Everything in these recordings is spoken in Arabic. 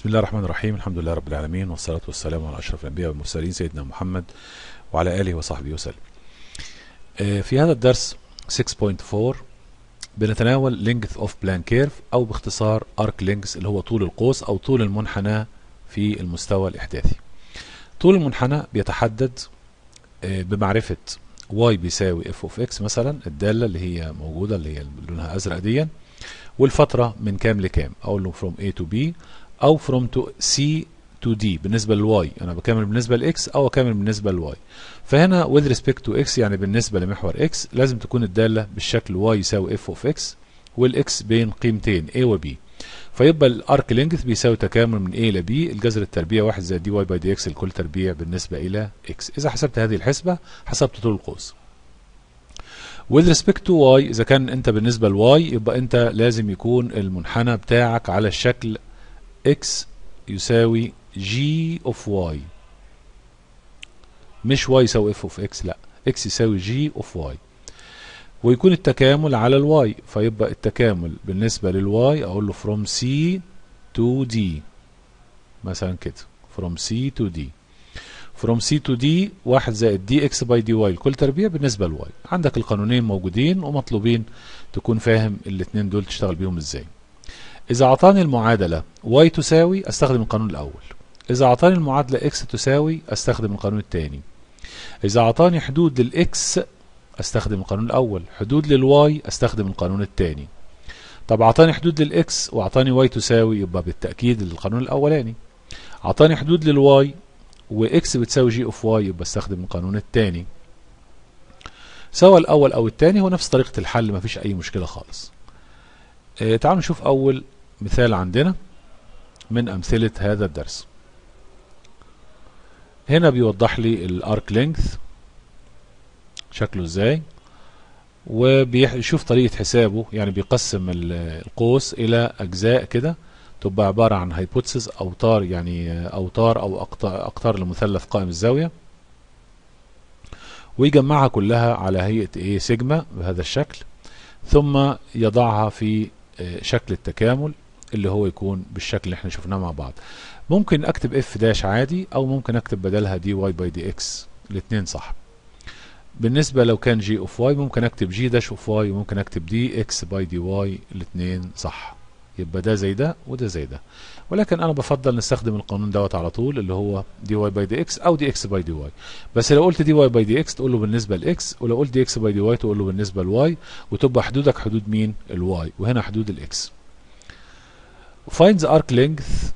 بسم الله الرحمن الرحيم الحمد لله رب العالمين والصلاة والسلام على أشرف الأنبياء والمرسلين سيدنا محمد وعلى آله وصحبه وسلم آه، في هذا الدرس 6.4 بنتناول length of plan curve أو باختصار arc length اللي هو طول القوس أو طول المنحنى في المستوى الإحداثي طول المنحنى بيتحدد آه، بمعرفة y بيساوي f of x مثلا الدالة اللي هي موجودة اللي هي لونها أزرق ديًا والفترة من كام لكام أقول له from A to B او from to C to D بالنسبة للواي انا بكمل بالنسبة لإكس او اكمل بالنسبة للواي فهنا with respect to X يعني بالنسبة لمحور X لازم تكون الدالة بالشكل Y يساوي F of X والإكس بين قيمتين A و B فيبقى الارك لينجث بيساوي تكامل من A إلى B الجذر التربيع واحد زائد دي واي باي دي اكس لكل تربيع بالنسبة إلى X إذا حسبت هذه الحسبة حسبت طول القوس with respect to y إذا كان أنت بالنسبة ل y يبقى أنت لازم يكون المنحنى بتاعك على الشكل x يساوي g of y مش y يساوي f of x لا x يساوي g of y ويكون التكامل على الواي فيبقى التكامل بالنسبة للواي اقول له from C to D مثلا كده from C to D from C to D 1 زائد دي by باي دي لكل تربيع بالنسبة للواي عندك القانونين موجودين ومطلوبين تكون فاهم الاتنين دول تشتغل بيهم ازاي إذا أعطاني المعادلة y تساوي أستخدم القانون الأول إذا أعطاني المعادلة x تساوي أستخدم القانون الثاني إذا أعطاني حدود للx أستخدم القانون الأول حدود للy أستخدم القانون الثاني طب أعطاني حدود للx وأعطاني y تساوي يبقى بالتأكيد القانون الأولاني أعطاني حدود للy وx بتساوي جي أوف واي يبقى أستخدم القانون الثاني سواء الأول أو الثاني هو نفس طريقة الحل مفيش أي مشكلة خالص آه، تعالوا نشوف أول مثال عندنا من أمثلة هذا الدرس هنا بيوضح لي الارك لينث شكله ازاي وبيشوف طريقة حسابه يعني بيقسم القوس إلى أجزاء كده تبقى عبارة عن هايبوتسز أوتار يعني آه، أوتار أو أقطار لمثلث قائم الزاوية ويجمعها كلها على هيئة إيه سيجما بهذا الشكل ثم يضعها في شكل التكامل اللي هو يكون بالشكل اللي احنا شفناه مع بعض ممكن اكتب اف داش عادي او ممكن اكتب بدلها دي واي باي دي اكس الاثنين صح بالنسبة لو كان جي اوف واي ممكن اكتب جي داش اوف واي وممكن اكتب دي اكس باي دي واي الاثنين صح يبقى ده زي ده وده زي ده ولكن انا بفضل نستخدم القانون دوت على طول اللي هو دي واي باي دي اكس او دي اكس باي دي واي بس لو قلت دي واي باي دي اكس تقول له بالنسبه لاكس ولو قلت دي اكس باي دي واي تقول له بالنسبه لواي وتبقى حدودك حدود مين الواي وهنا حدود الاكس ذا ارك length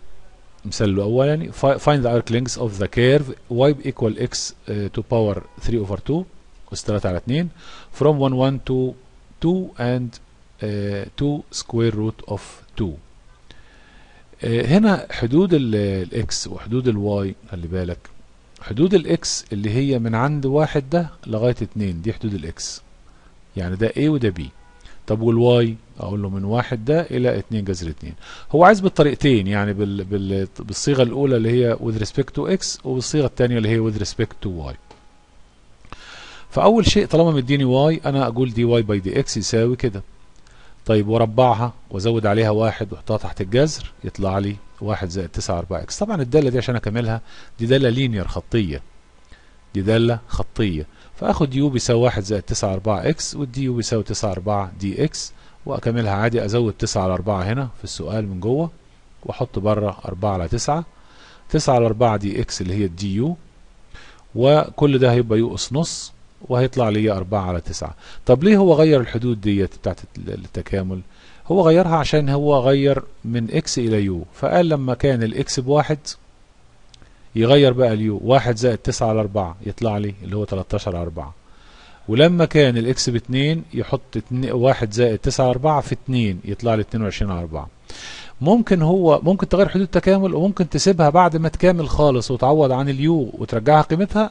مثال الاول يعني فايند ذا ارك length اوف ذا كيرف واي equal اكس تو باور 3 اوفر 2 أس 3 على 2 فروم 1 1 تو 2 اند 2 سكوير روت اوف 2 آه، هنا حدود الاكس وحدود الواي خلي بالك حدود الاكس اللي هي من عند واحد ده لغاية اتنين دي حدود الاكس يعني ده ايه وده بي طب والواي اقول له من واحد ده الى اتنين جذر اتنين هو عايز بالطريقتين يعني بال بال بالصيغة الاولى اللي هي with respect to x وبالصيغة التانية اللي هي with respect to y فاول شيء طالما مديني y انا اقول dy by dx يساوي كده طيب وربعها وزود عليها واحد واحطها تحت الجذر يطلع لي واحد زائد تسعة أربعة إكس طبعا الدالة دي عشان أكملها دي دالة لينير خطية دي دالة خطية فآخد يو بيساوي واحد زائد تسعة أربعة إكس والدي يو بيساوي تسعة أربعة دي إكس وأكملها عادي أزود تسعة على أربعة هنا في السؤال من جوه وأحط بره أربعة على تسعة تسعة على أربعة دي إكس اللي هي الدي يو وكل ده هيبقى يو أس نص وهيطلع لي 4 على 9 طب ليه هو غير الحدود ديت بتاعت التكامل هو غيرها عشان هو غير من اكس الى يو فقال لما كان الاكس بواحد يغير بقى اليو واحد زائد 9 على 4 يطلع لي اللي هو 13 على 4 ولما كان الاكس 2 يحط واحد زائد 9 على 4 في 2 يطلع لي 22 على 4 ممكن هو ممكن تغير حدود التكامل وممكن تسيبها بعد ما تكامل خالص وتعوض عن اليو وترجعها قيمتها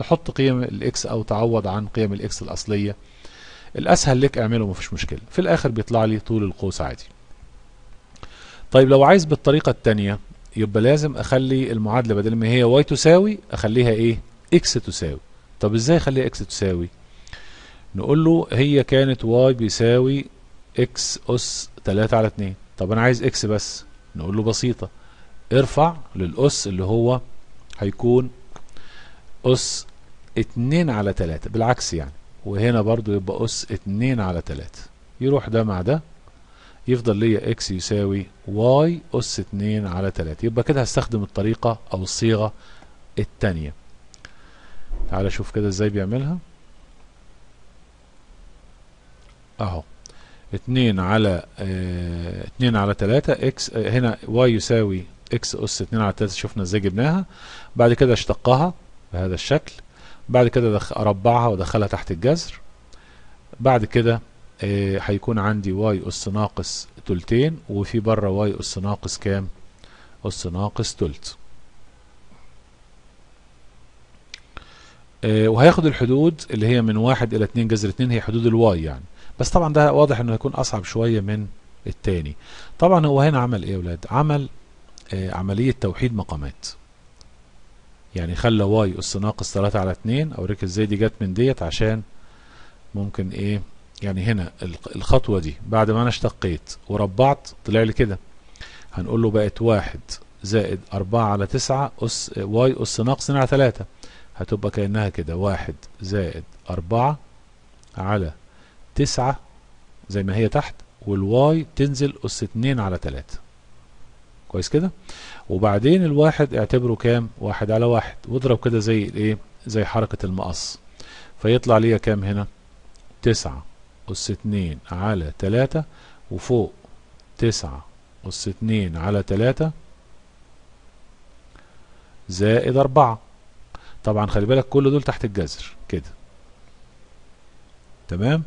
تحط قيم الاكس او تعوض عن قيم الاكس الاصليه الاسهل لك اعمله مفيش مشكله في الاخر بيطلع لي طول القوس عادي طيب لو عايز بالطريقه الثانيه يبقى لازم اخلي المعادله بدل ما هي واي تساوي اخليها ايه اكس تساوي طب ازاي اخليها اكس تساوي نقول له هي كانت واي بيساوي اكس اس 3 على 2 طب انا عايز اكس بس نقول له بسيطه ارفع للاس اللي هو هيكون اس 2 على 3 بالعكس يعني وهنا برضو يبقى أس 2 على 3 يروح ده مع ده يفضل ليا اكس يساوي واي أس 2 على 3 يبقى كده هستخدم الطريقة أو الصيغة التانية تعال شوف كده إزاي بيعملها أهو 2 على اه 2 على 3 اكس اه هنا واي يساوي اكس أس 2 على 3 شفنا إزاي جبناها بعد كده اشتقها بهذا الشكل بعد كده دخ... اربعها وادخلها تحت الجذر بعد كده آه، هيكون عندي واي اس ناقص تلتين وفي بره واي اس ناقص كام اس ناقص تلت آه، وهياخد الحدود اللي هي من واحد الى اتنين جذر اتنين هي حدود الواي يعني بس طبعا ده واضح انه هيكون اصعب شوية من التاني طبعا هو هنا عمل ايه يا ولاد عمل آه، عملية توحيد مقامات يعني خلى واي اس ناقص 3 على 2 اوريك ازاي دي جت من ديت عشان ممكن ايه يعني هنا الخطوه دي بعد ما انا اشتقيت وربعت طلع لي كده هنقول له بقت 1 زائد 4 على 9 اس واي اس ناقص 2 على 3 هتبقى كانها كده 1 زائد 4 على 9 زي ما هي تحت والواي تنزل اس 2 على 3 كويس كده وبعدين الواحد اعتبره كام واحد على واحد واضرب كده زي الايه زي حركة المقص فيطلع ليا كام هنا تسعة أس اتنين على تلاتة وفوق تسعة أس اتنين على تلاتة زائد أربعة طبعا خلي بالك كل دول تحت الجذر كده تمام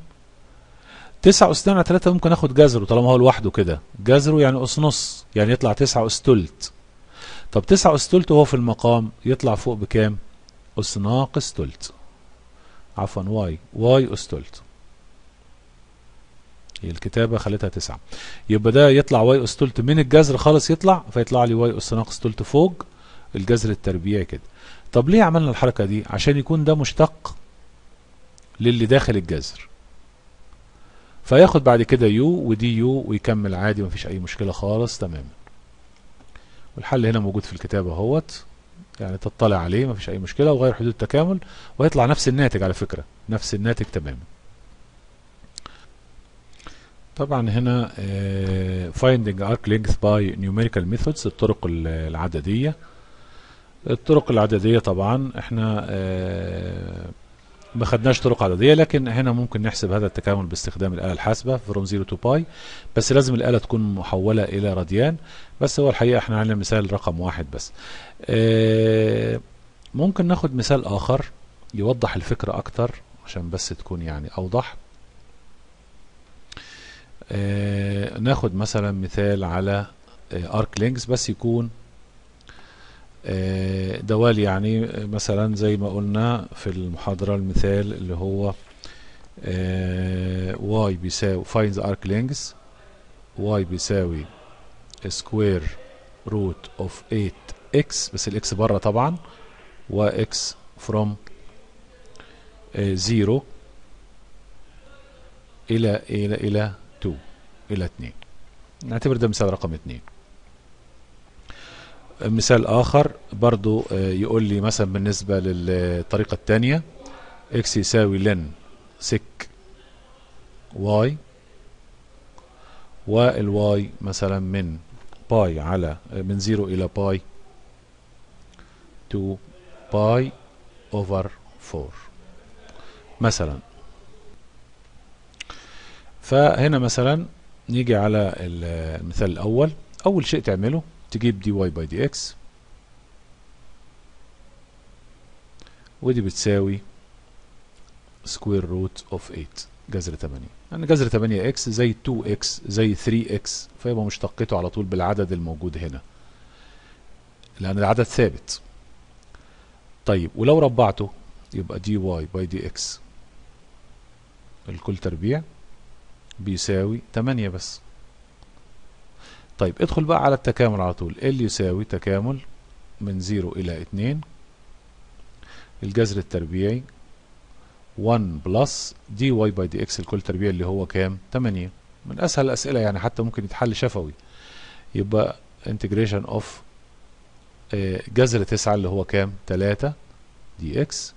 تسعة أس على تلاتة ممكن آخد جذره طالما هو لوحده كده جذره يعني أس نص يعني يطلع تسعة أس تلت طب تسعة أس تلت وهو في المقام يطلع فوق بكام؟ أس ناقص تلت عفوا واي واي أس تلت الكتابة خلتها تسعة يبقى ده يطلع واي أس تلت من الجذر خالص يطلع فيطلع لي واي أس ناقص تلت فوق الجذر التربيعي كده طب ليه عملنا الحركة دي؟ عشان يكون ده مشتق للي داخل الجذر فياخد بعد كده يو ودي يو ويكمل عادي مفيش اي مشكلة خالص تماما والحل هنا موجود في الكتابة اهوت يعني تطلع عليه مفيش اي مشكلة وغير حدود التكامل وهيطلع نفس الناتج على فكرة نفس الناتج تماما طبعا هنا آه، finding arc length by numerical methods الطرق العددية الطرق العددية طبعا احنا آه، ما خدناش طرق عددية لكن هنا ممكن نحسب هذا التكامل باستخدام الآلة الحاسبة فروم 0 تو باي بس لازم الآلة تكون محولة إلى راديان بس هو الحقيقة احنا عندنا مثال رقم واحد بس آه، ممكن ناخد مثال آخر يوضح الفكرة أكتر عشان بس تكون يعني أوضح آه، ناخد مثلا مثال على ارك آه، لينكس بس يكون آه، دوال يعني آه، مثلا زي ما قلنا في المحاضرة المثال اللي هو آه، واي بيساوي فاينز ارك arc length واي بيساوي سكوير روت اوف 8 اكس بس الاكس بره طبعا و x فروم 0 الى الى الى 2 الى 2 نعتبر ده مثال رقم 2 مثال آخر برضو آه، يقول لي مثلا بالنسبة للطريقة الثانية اكس يساوي لن سك واي والواي مثلا من باي على آه، من زيرو إلى باي تو باي أوفر فور مثلا فهنا مثلا نيجي على المثال الأول أول شيء تعمله تجيب دي واي باي دي اكس ودي بتساوي سكوير روت اوف 8 جذر 8 لان يعني جذر 8 اكس زي 2 اكس زي 3 اكس فيبقى مشتقته على طول بالعدد الموجود هنا لان العدد ثابت طيب ولو ربعته يبقى دي واي باي دي اكس الكل تربيع بيساوي 8 بس طيب ادخل بقى على التكامل على طول ال يساوي تكامل من 0 إلى 2 الجذر التربيعي 1 بلس دي واي باي دي اكس الكل تربيعي اللي هو كام 8 من أسهل الأسئلة يعني حتى ممكن يتحل شفوي يبقى انتجريشن اوف آه، جذر 9 اللي هو كام 3 دي اكس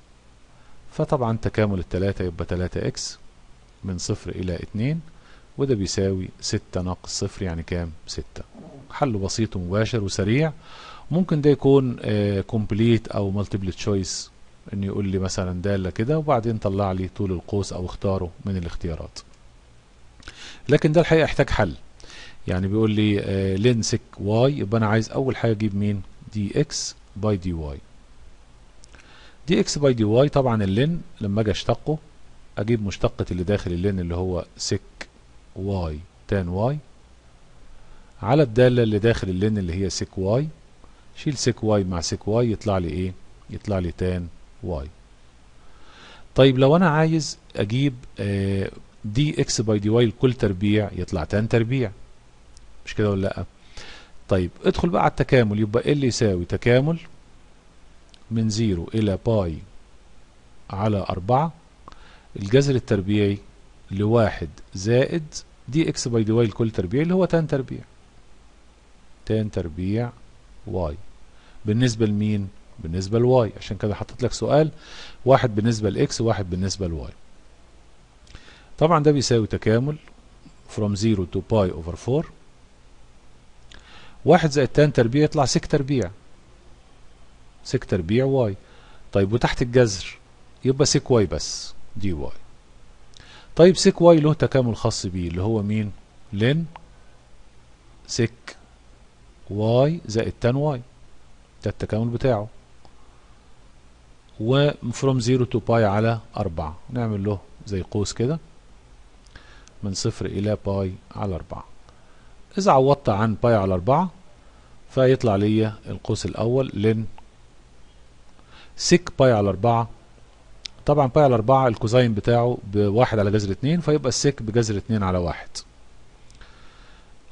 فطبعا تكامل ال 3 يبقى 3 اكس من 0 إلى 2 وده بيساوي 6 ناقص صفر يعني كام 6 حل بسيط ومباشر وسريع ممكن ده يكون كومبليت آه، او مالتيبل تشويس ان يقول لي مثلا داله كده وبعدين طلع لي طول القوس او اختاره من الاختيارات لكن ده الحقيقه يحتاج حل يعني بيقول لي لينسك آه، واي يبقى انا عايز اول حاجه اجيب مين دي اكس باي دي واي دي اكس باي دي واي طبعا اللين لما اجي اشتقه اجيب مشتقة اللي داخل اللين اللي هو سك واي تان واي على الدالة اللي داخل اللين اللي هي سيك واي شيل سيك واي مع سيك واي يطلع لي ايه يطلع لي تان واي طيب لو انا عايز اجيب دي اكس باي دي واي لكل تربيع يطلع تان تربيع مش كده ولا لا طيب ادخل بقى على التكامل يبقى إيه ال يساوي تكامل من زيرو الى باي على أربعة الجذر التربيعي لواحد زائد دي اكس باي دي واي لكل تربيع اللي هو تان تربيع تان تربيع واي بالنسبة لمين؟ بالنسبة لواي عشان كده حطيت لك سؤال واحد بالنسبة لإكس وواحد بالنسبة لواي طبعا ده بيساوي تكامل from 0 to باي over 4 واحد زائد تان تربيع يطلع سك تربيع سك تربيع واي طيب وتحت الجذر يبقى سك واي بس دي واي طيب سيك واي له تكامل خاص بيه اللي هو مين لن سيك واي زائد تان واي ده التكامل بتاعه وفروم from 0 to باي على 4 نعمل له زي قوس كده من صفر إلى باي على 4 إذا عوضت عن باي على 4 فيطلع ليا القوس الأول لن 6 باي على 4 طبعا باي على 4 الكوزاين بتاعه بواحد على جذر 2 فيبقى السك بجذر 2 على 1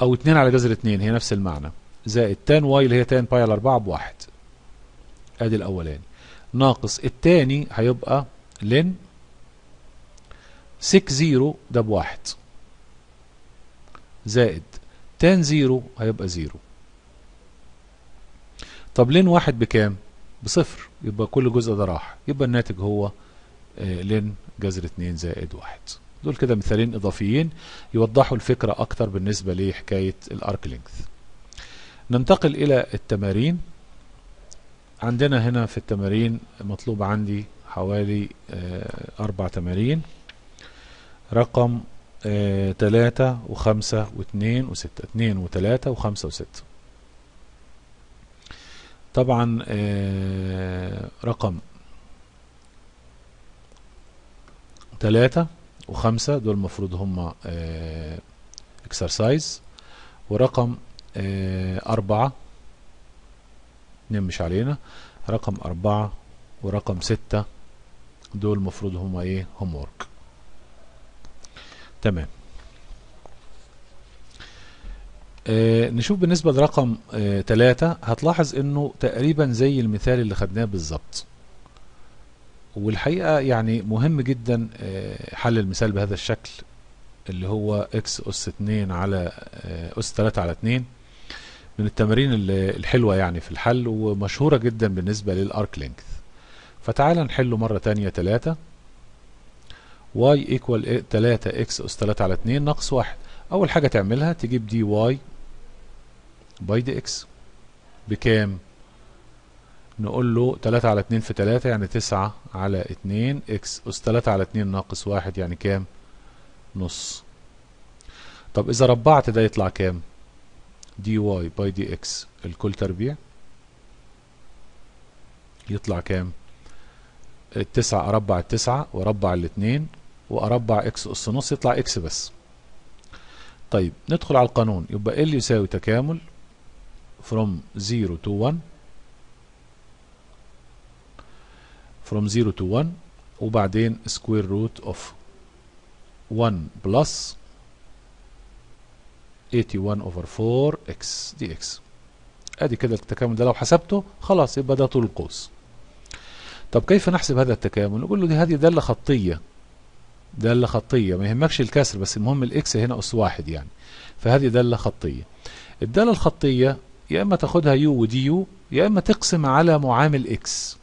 او 2 على جذر 2 هي نفس المعنى زائد تان واي اللي هي تان باي على 4 بواحد ادي الاولاني ناقص الثاني هيبقى لن سك زيرو ده بواحد زائد تان زيرو هيبقى زيرو طب لين واحد بكام بصفر يبقى كل جزء ده راح يبقى الناتج هو لن جذر 2 زائد 1 دول كده مثالين إضافيين يوضحوا الفكرة أكتر بالنسبة لحكاية الأرك لينث ننتقل إلى التمارين عندنا هنا في التمارين مطلوب عندي حوالي آه، أربع تمارين رقم آه، تلاتة وخمسة واتنين وستة اتنين وتلاتة وخمسة وستة طبعا آه، رقم تلاتة وخمسة دول المفروض هما اكسرسايز آه، ورقم آه، أربعة اتنين مش علينا رقم أربعة ورقم ستة دول المفروض هما ايه هوم وورك تمام آه نشوف بالنسبة لرقم آه تلاتة هتلاحظ انه تقريبا زي المثال اللي خدناه بالظبط والحقيقة يعني مهم جدا آه، حل المثال بهذا الشكل اللي هو اكس اس 2 على آه، اس 3 على 2 من التمارين الحلوة يعني في الحل ومشهورة جدا بالنسبة للارك لينكث فتعال نحله مرة ثانيه 3 y ايكوال 3 إيه اكس اس 3 على 2 ناقص 1 اول حاجة تعملها تجيب دي واي باي دي اكس بكام نقول له 3 على 2 في 3 يعني 9 على 2 اكس اس 3 على 2 ناقص 1 يعني كام؟ نص. طب إذا ربعت ده يطلع كام؟ دي واي باي دي اكس الكل تربيع يطلع كام؟ التسعة أربع التسعة وأربع الاتنين وأربع إكس أس نص يطلع إكس بس. طيب ندخل على القانون يبقى إيه ال يساوي تكامل from 0 to 1 from 0 to 1 وبعدين square root of 1 plus 81 over 4 x dx ادي كده التكامل ده لو حسبته خلاص يبقى ده طول القوس طب كيف نحسب هذا التكامل نقول له دي هذه داله خطيه داله خطيه ما يهمكش الكسر بس المهم الاكس هنا اس واحد يعني فهذه داله خطيه الداله الخطيه يا اما تاخدها يو ودي يو يا اما تقسم على معامل اكس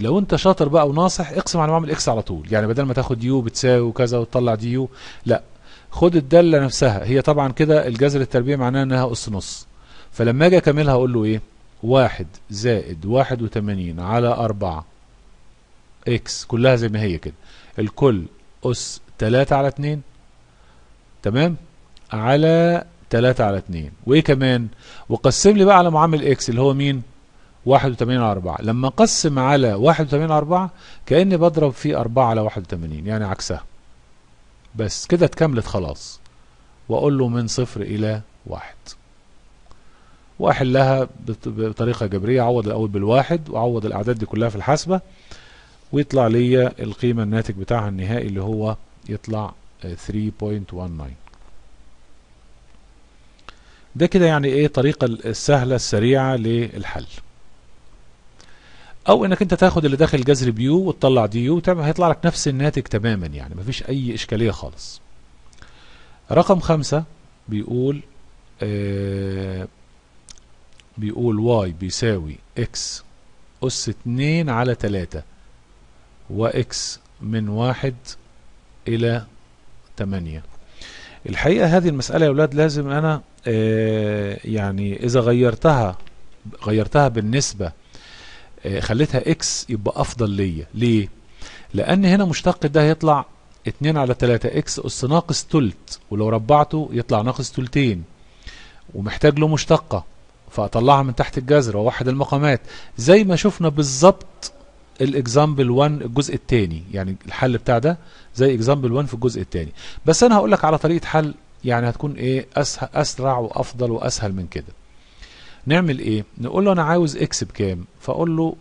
لو انت شاطر بقى وناصح اقسم على معامل اكس على طول يعني بدل ما تاخد يو بتساوي وكذا وتطلع دي يو لا خد الداله نفسها هي طبعا كده الجذر التربيع معناها انها اس نص فلما اجي اكملها اقول له ايه واحد زائد واحد على أربعة اكس كلها زي ما هي كده الكل أس تلاتة على اتنين تمام على تلاتة على اتنين وايه كمان وقسم لي بقى على معامل اكس اللي هو مين 81 على 4 لما اقسم على 81 على 4 كاني بضرب فيه 4 على 81 يعني عكسها بس كده اتكملت خلاص واقول له من صفر الى واحد واحلها بطريقه جبريه اعوض الاول بالواحد واعوض الاعداد دي كلها في الحاسبه ويطلع لي القيمه الناتج بتاعها النهائي اللي هو يطلع 3.19 آه، ده كده يعني ايه طريقه السهله السريعه للحل او انك انت تاخد اللي داخل جذر بيو وتطلع دي يو هيطلع لك نفس الناتج تماما يعني مفيش اي اشكالية خالص رقم خمسة بيقول آه بيقول واي بيساوي اكس أس اتنين على تلاتة واكس من واحد إلى تمانية الحقيقة هذه المسألة يا أولاد لازم أنا آه يعني إذا غيرتها غيرتها بالنسبة آه، خليتها اكس يبقى افضل ليا ليه لان هنا مشتق ده هيطلع 2 على 3 اكس اس ناقص ثلث ولو ربعته يطلع ناقص ثلثين ومحتاج له مشتقة فاطلعها من تحت الجذر واوحد المقامات زي ما شفنا بالظبط الاكزامبل 1 الجزء الثاني يعني الحل بتاع ده زي اكزامبل 1 في الجزء الثاني بس انا هقول لك على طريقه حل يعني هتكون ايه اسرع وافضل واسهل من كده نعمل ايه نقول له انا عاوز اكس بكام فاقول له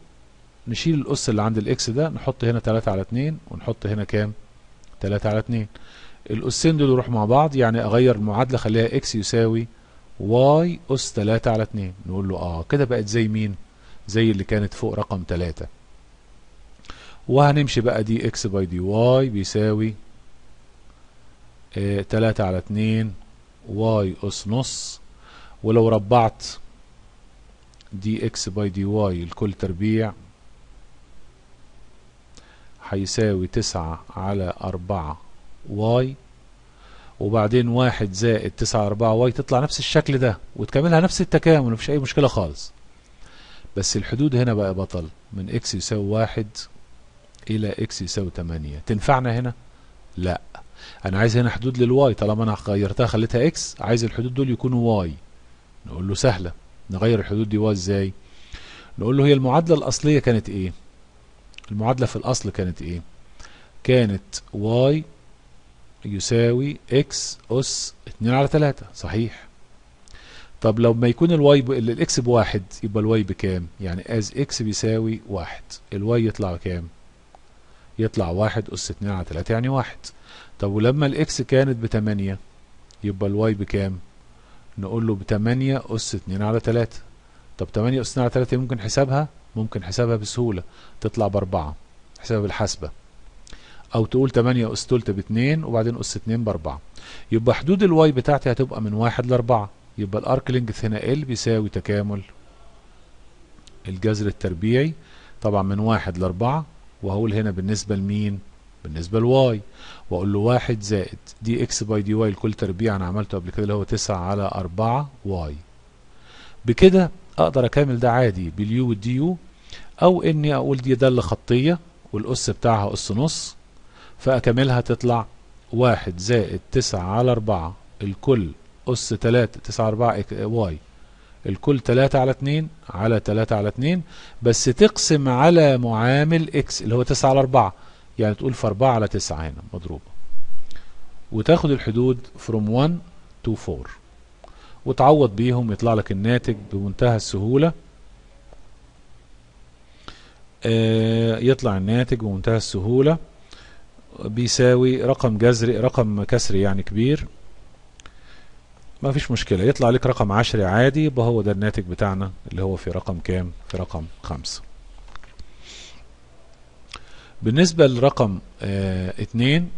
نشيل الاس اللي عند الاكس ده نحط هنا 3 على 2 ونحط هنا كام 3 على 2 الاسين دول يروحوا مع بعض يعني اغير المعادله اخليها اكس يساوي واي اس 3 على 2 نقول له اه كده بقت زي مين زي اللي كانت فوق رقم 3 وهنمشي بقى دي اكس باي دي واي بيساوي آه 3 على 2 واي اس نص ولو ربعت دي اكس باي دي واي لكل تربيع هيساوي تسعة على أربعة واي وبعدين واحد زائد تسعة أربعة واي تطلع نفس الشكل ده وتكملها نفس التكامل مفيش أي مشكلة خالص بس الحدود هنا بقى بطل من اكس يساوي واحد إلى اكس يساوي تمانية تنفعنا هنا؟ لأ أنا عايز هنا حدود للواي طالما أنا غيرتها خليتها اكس عايز الحدود دول يكونوا واي نقول له سهلة نغير الحدود دي ازاي نقول له هي المعادلة الأصلية كانت إيه المعادلة في الأصل كانت إيه كانت y يساوي x أس 2 على 3 صحيح طب لو ما يكون الواي ب... الاكس بواحد يبقى الواي بكام يعني از اكس بيساوي واحد الواي يطلع كام يطلع واحد اس اتنين على تلاتة يعني واحد طب ولما الاكس كانت بتمانية يبقى الواي بكام نقول له ب 8 أس 2 على 3 طب 8 أس 2 على 3 ممكن حسابها ممكن حسابها بسهولة تطلع ب 4 حساب الحاسبة أو تقول 8 أس تلت 2 وبعدين أس 2 ب 4 يبقى حدود الواي بتاعتي هتبقى من 1 ل 4 يبقى الأرك لينجث هنا ال بيساوي تكامل الجذر التربيعي طبعا من واحد لأربعة وهقول هنا بالنسبة لمين بالنسبة لواي واقول له واحد زائد دي اكس باي دي واي لكل تربيع انا عملته قبل كده اللي هو تسعة على اربعة واي بكده اقدر اكمل ده عادي باليو والديو او اني اقول دي دالة خطية والاس بتاعها اس نص فاكملها تطلع واحد زائد تسعة على اربعة الكل اس تلاتة تسعة اربعة واي الكل تلاتة على اتنين على تلاتة على اتنين بس تقسم على معامل اكس اللي هو تسعة على اربعة يعني تقول في 4 على 9 هنا مضروبة وتاخد الحدود from 1 to 4 وتعوض بيهم يطلع لك الناتج بمنتهى السهولة آه، يطلع الناتج بمنتهى السهولة بيساوي رقم جذري رقم كسري يعني كبير ما فيش مشكلة يطلع لك رقم عشري عادي يبقى هو ده الناتج بتاعنا اللي هو في رقم كام في رقم خمسة بالنسبة لرقم اه اتنين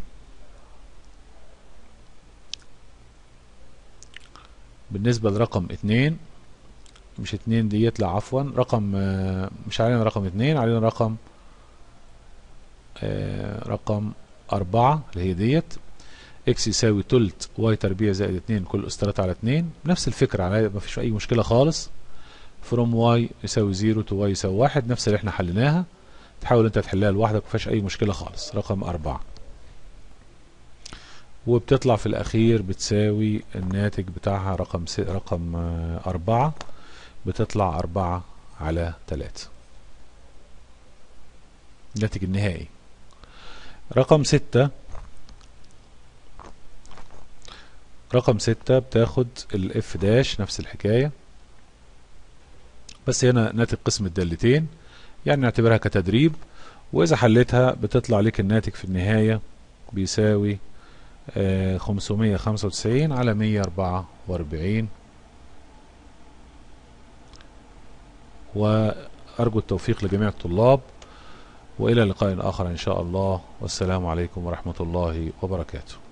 بالنسبة لرقم اتنين مش اتنين ديت لا عفوا رقم اه مش علينا رقم اتنين علينا رقم اه رقم اربعة اللي هي ديت اكس يساوي تلت واي تربيع زائد اتنين كل اسطرات على اتنين نفس الفكرة على مفيش اي مشكلة خالص فروم واي يساوي زيرو تو واي يساوي واحد نفس اللي احنا حليناها تحاول انت تحلها لوحدك مفيش اي مشكلة خالص رقم اربعة وبتطلع في الاخير بتساوي الناتج بتاعها رقم س... رقم آه، اربعة بتطلع اربعة على تلاتة الناتج النهائي رقم ستة رقم ستة بتاخد الاف داش نفس الحكاية بس هنا ناتج قسم الدالتين يعني نعتبرها كتدريب وإذا حليتها بتطلع لك الناتج في النهاية بيساوي 595 آه، على 144 وأرجو التوفيق لجميع الطلاب وإلى لقاء آخر إن شاء الله والسلام عليكم ورحمة الله وبركاته